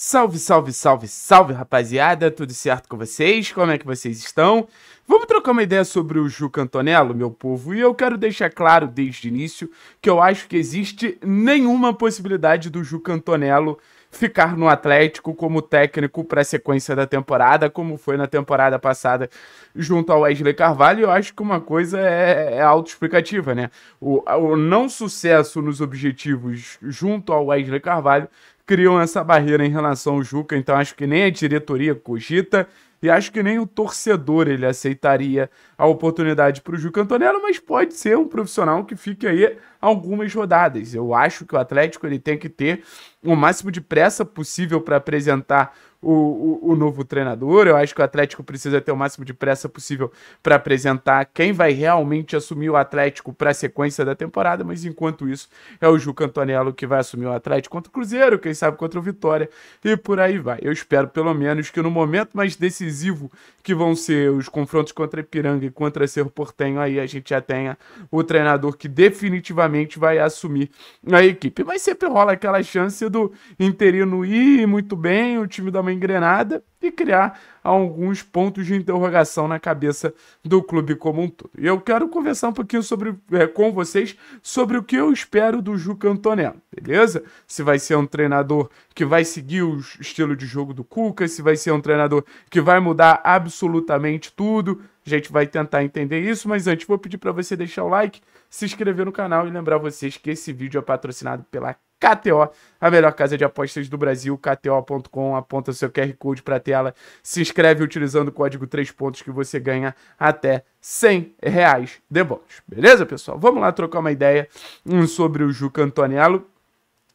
Salve, salve, salve, salve, rapaziada! Tudo certo com vocês? Como é que vocês estão? Vamos trocar uma ideia sobre o Ju Cantonello, meu povo, e eu quero deixar claro desde o início que eu acho que existe nenhuma possibilidade do Ju Cantonello ficar no Atlético como técnico para a sequência da temporada, como foi na temporada passada junto ao Wesley Carvalho. Eu acho que uma coisa é, é autoexplicativa, né? O, o não sucesso nos objetivos junto ao Wesley Carvalho criam essa barreira em relação ao Juca, então acho que nem a diretoria cogita, e acho que nem o torcedor ele aceitaria a oportunidade para o Juca Antonello, mas pode ser um profissional que fique aí algumas rodadas. Eu acho que o Atlético ele tem que ter o máximo de pressa possível para apresentar o, o, o, novo treinador. Eu acho que o Atlético precisa ter o máximo de pressa possível para apresentar quem vai realmente assumir o Atlético para a sequência da temporada. Mas enquanto isso, é o Juca Antonello que vai assumir o Atlético contra o Cruzeiro, quem sabe contra o Vitória e por aí vai. Eu espero pelo menos que no momento mais decisivo decisivo que vão ser os confrontos contra Ipiranga e contra Cerro Portenho, aí a gente já tenha o treinador que definitivamente vai assumir a equipe. Mas sempre rola aquela chance do interino ir muito bem, o time dá uma engrenada e criar alguns pontos de interrogação na cabeça do clube como um todo. E eu quero conversar um pouquinho sobre, é, com vocês sobre o que eu espero do Juca Antonello, beleza? Se vai ser um treinador que vai seguir o estilo de jogo do Cuca, se vai ser um treinador que vai mudar absolutamente tudo. A gente vai tentar entender isso, mas antes vou pedir para você deixar o like se inscrever no canal e lembrar vocês que esse vídeo é patrocinado pela KTO, a melhor casa de apostas do Brasil, kto.com, aponta seu QR Code para a tela, se inscreve utilizando o código 3 pontos que você ganha até 100 reais de bônus. Beleza, pessoal? Vamos lá trocar uma ideia sobre o Juca Antonello.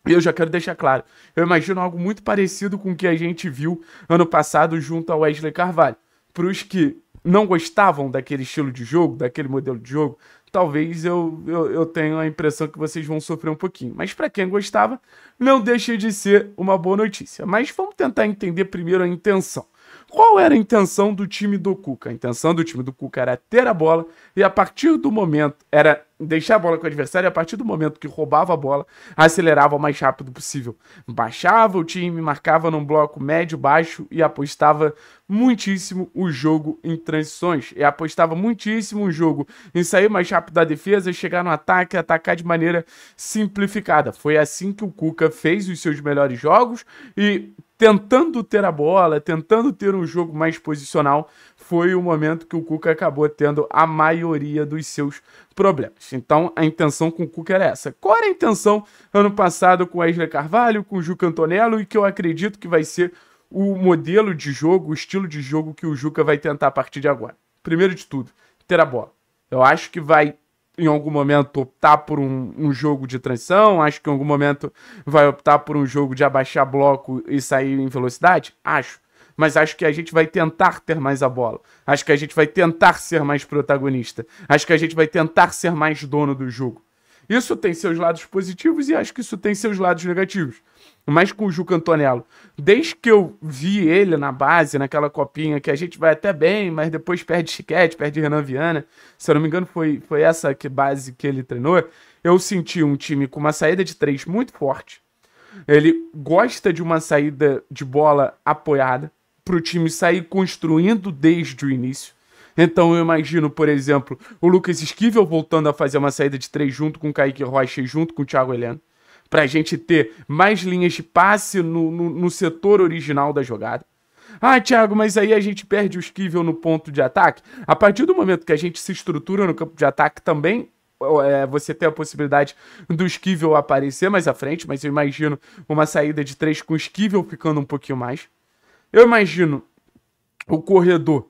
E eu já quero deixar claro, eu imagino algo muito parecido com o que a gente viu ano passado junto ao Wesley Carvalho. Para os que não gostavam daquele estilo de jogo, daquele modelo de jogo, talvez eu, eu, eu tenha a impressão que vocês vão sofrer um pouquinho. Mas para quem gostava, não deixa de ser uma boa notícia. Mas vamos tentar entender primeiro a intenção. Qual era a intenção do time do Cuca? A intenção do time do Cuca era ter a bola e a partir do momento era deixar a bola com o adversário a partir do momento que roubava a bola, acelerava o mais rápido possível. Baixava o time, marcava num bloco médio-baixo e apostava muitíssimo o jogo em transições. E apostava muitíssimo o jogo em sair mais rápido da defesa, chegar no ataque, atacar de maneira simplificada. Foi assim que o Cuca fez os seus melhores jogos e tentando ter a bola, tentando ter um jogo mais posicional, foi o momento que o Cuca acabou tendo a maioria dos seus problemas. Então a intenção com o Cuca era essa. Qual era a intenção ano passado com o Isla Carvalho, com o Juca Antonello e que eu acredito que vai ser o modelo de jogo, o estilo de jogo que o Juca vai tentar a partir de agora? Primeiro de tudo, ter a bola. Eu acho que vai em algum momento optar por um, um, jogo de transição, acho que em algum momento vai optar por um jogo de abaixar bloco e sair em velocidade, acho mas acho que a gente vai tentar ter mais a bola. Acho que a gente vai tentar ser mais protagonista. Acho que a gente vai tentar ser mais dono do jogo. Isso tem seus lados positivos e acho que isso tem seus lados negativos. Mas com o Juca Antonello, desde que eu vi ele na base, naquela copinha que a gente vai até bem, mas depois perde Chiquete, perde Renan Viana, se eu não me engano foi, foi essa que base que ele treinou, eu senti um time com uma saída de três muito forte. Ele gosta de uma saída de bola apoiada para o time sair construindo desde o início. Então eu imagino, por exemplo, o Lucas Esquivel voltando a fazer uma saída de três junto com o Kaique Rocha e junto com o Thiago Heleno. Pra gente ter mais linhas de passe no, no, no setor original da jogada. Ah, Thiago, mas aí a gente perde o Esquivel no ponto de ataque. A partir do momento que a gente se estrutura no campo de ataque também, é, você tem a possibilidade do Esquivel aparecer mais à frente, mas eu imagino uma saída de três com o Esquivel ficando um pouquinho mais. Eu imagino o corredor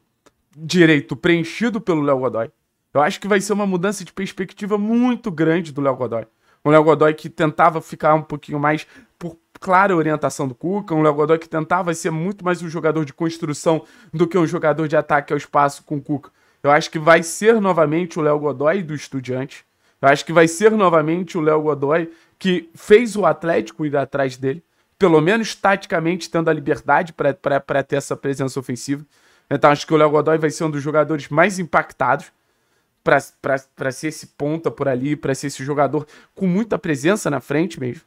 direito preenchido pelo Léo Godoy. Eu acho que vai ser uma mudança de perspectiva muito grande do Léo Godoy. Um Léo Godoy que tentava ficar um pouquinho mais por clara orientação do Cuca, um Léo Godoy que tentava ser muito mais um jogador de construção do que um jogador de ataque ao espaço com o Cuca. Eu acho que vai ser novamente o Léo Godoy do Estudiante. Eu acho que vai ser novamente o Léo Godoy que fez o Atlético ir atrás dele pelo menos taticamente, tendo a liberdade para ter essa presença ofensiva. Então acho que o Léo Godoy vai ser um dos jogadores mais impactados para ser esse ponta por ali, para ser esse jogador com muita presença na frente mesmo.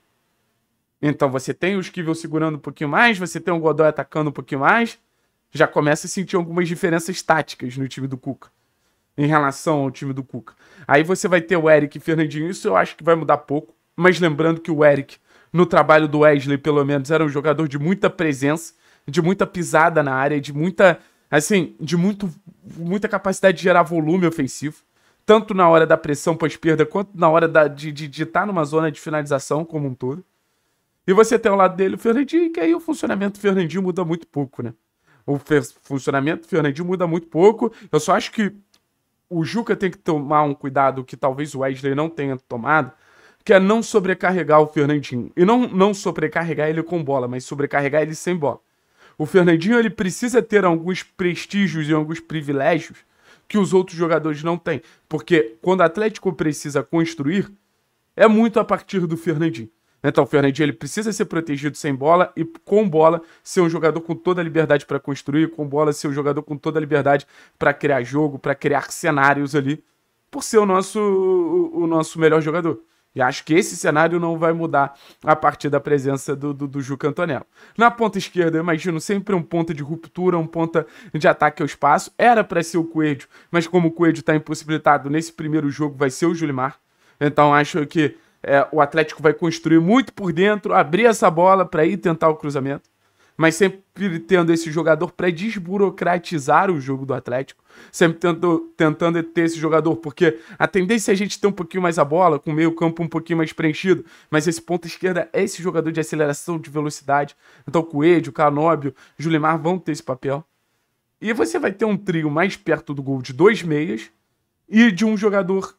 Então você tem o Esquivel segurando um pouquinho mais, você tem o Godoy atacando um pouquinho mais. Já começa a sentir algumas diferenças táticas no time do Cuca. Em relação ao time do Cuca. Aí você vai ter o Eric e Fernandinho. Isso eu acho que vai mudar pouco. Mas lembrando que o Eric no trabalho do Wesley, pelo menos, era um jogador de muita presença, de muita pisada na área, de muita, assim, de muito, muita capacidade de gerar volume ofensivo, tanto na hora da pressão pós-perda, quanto na hora da, de estar de, de tá numa zona de finalização como um todo. E você tem ao lado dele o Fernandinho, que aí o funcionamento do Fernandinho muda muito pouco, né? O funcionamento do Fernandinho muda muito pouco. Eu só acho que o Juca tem que tomar um cuidado que talvez o Wesley não tenha tomado, que é não sobrecarregar o Fernandinho. E não, não sobrecarregar ele com bola, mas sobrecarregar ele sem bola. O Fernandinho ele precisa ter alguns prestígios e alguns privilégios que os outros jogadores não têm. Porque quando o Atlético precisa construir, é muito a partir do Fernandinho. Então, o Fernandinho ele precisa ser protegido sem bola e com bola ser um jogador com toda a liberdade para construir, com bola ser um jogador com toda a liberdade para criar jogo, para criar cenários ali, por ser o nosso, o, o nosso melhor jogador. E acho que esse cenário não vai mudar a partir da presença do, do, do Juca Antonello. Na ponta esquerda, eu imagino sempre um ponta de ruptura, um ponta de ataque ao espaço. Era para ser o Coelho, mas como o Coelho está impossibilitado nesse primeiro jogo, vai ser o Julimar. Então acho que é, o Atlético vai construir muito por dentro, abrir essa bola para ir tentar o cruzamento mas sempre tendo esse jogador para desburocratizar o jogo do Atlético, sempre tento, tentando ter esse jogador, porque a tendência é a gente ter um pouquinho mais a bola, com o meio campo um pouquinho mais preenchido, mas esse ponta esquerda é esse jogador de aceleração, de velocidade, então o Coelho, Canóbio, Julimar vão ter esse papel. E você vai ter um trio mais perto do gol de dois meias e de um jogador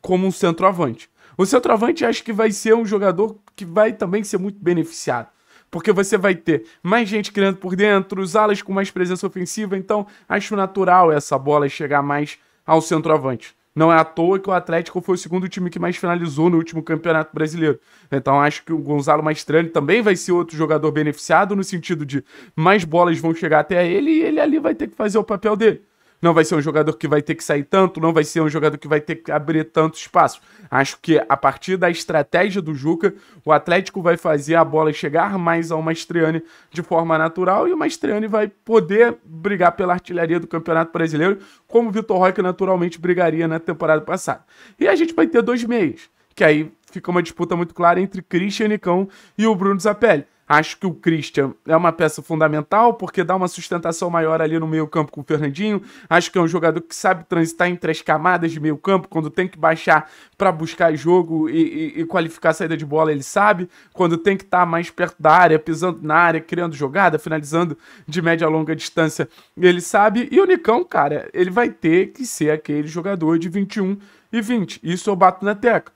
como um centroavante. O centroavante acho que vai ser um jogador que vai também ser muito beneficiado porque você vai ter mais gente criando por dentro, os alas com mais presença ofensiva, então acho natural essa bola chegar mais ao centroavante. Não é à toa que o Atlético foi o segundo time que mais finalizou no último Campeonato Brasileiro. Então acho que o Gonzalo Maestrani também vai ser outro jogador beneficiado no sentido de mais bolas vão chegar até ele e ele ali vai ter que fazer o papel dele não vai ser um jogador que vai ter que sair tanto, não vai ser um jogador que vai ter que abrir tanto espaço. Acho que a partir da estratégia do Juca, o Atlético vai fazer a bola chegar mais ao Mastriani de forma natural e o Mastriani vai poder brigar pela artilharia do Campeonato Brasileiro, como o Vitor Roque naturalmente brigaria na temporada passada. E a gente vai ter dois meios, que aí fica uma disputa muito clara entre Christian Nicão e o Bruno Zapelli. Acho que o Christian é uma peça fundamental, porque dá uma sustentação maior ali no meio-campo com o Fernandinho. Acho que é um jogador que sabe transitar entre as camadas de meio-campo. Quando tem que baixar para buscar jogo e, e, e, qualificar a saída de bola, ele sabe. Quando tem que estar tá mais perto da área, pisando na área, criando jogada, finalizando de média a longa distância, ele sabe. E o Nicão, cara, ele vai ter que ser aquele jogador de 21 e 20. Isso eu bato na tecla.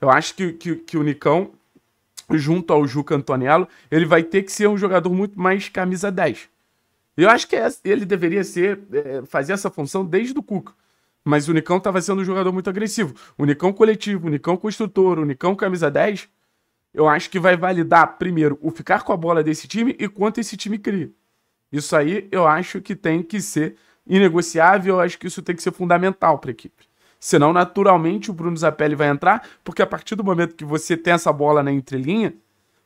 Eu acho que, que, que o Nicão junto ao Juca Antonello, ele vai ter que ser um jogador muito mais camisa 10. Eu acho que é ele deveria ser é, fazer essa função desde o Cuca. Mas o Nicão estava sendo um jogador muito agressivo. O Nicão coletivo, o Nicão construtor, o Nicão camisa 10, eu acho que vai validar, primeiro, o ficar com a bola desse time e quanto esse time cria. Isso aí eu acho que tem que ser inegociável, eu acho que isso tem que ser fundamental para a equipe. Senão, naturalmente, o Bruno Zapelli vai entrar, porque a partir do momento que você tem essa bola na entrelinha,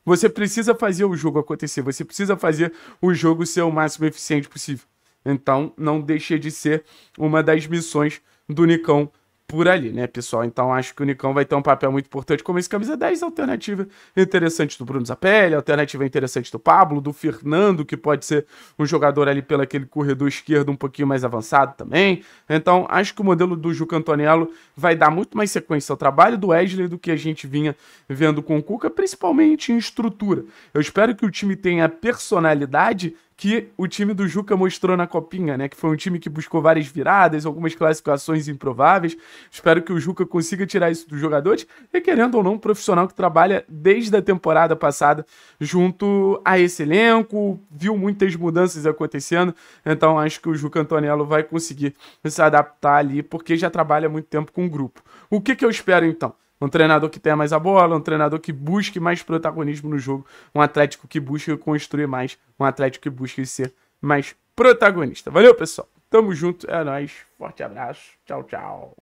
você precisa fazer o jogo acontecer, você precisa fazer o jogo ser o máximo eficiente possível. Então, não deixe de ser uma das missões do Nicão por ali, né, pessoal? Então acho que o Nicão vai ter um papel muito importante como esse camisa 10, alternativa interessante do Bruno Zapelli, alternativa interessante do Pablo, do Fernando, que pode ser um jogador ali pelo aquele corredor esquerdo um pouquinho mais avançado também. Então acho que o modelo do Juca Antonello vai dar muito mais sequência ao trabalho do Wesley do que a gente vinha vendo com o Cuca, principalmente em estrutura. Eu espero que o time tenha personalidade que o time do Juca mostrou na Copinha, né? Que foi um time que buscou várias viradas, algumas classificações improváveis. Espero que o Juca consiga tirar isso dos jogadores. E querendo ou não, um profissional que trabalha desde a temporada passada junto a esse elenco, viu muitas mudanças acontecendo. Então acho que o Juca Antonello vai conseguir se adaptar ali, porque já trabalha muito tempo com o grupo. O que, que eu espero então? Um treinador que tenha mais a bola, um treinador que busque mais protagonismo no jogo, um Atlético que busque construir mais, um Atlético que busque ser mais protagonista. Valeu, pessoal. Tamo junto, é nóis. Forte abraço. Tchau, tchau.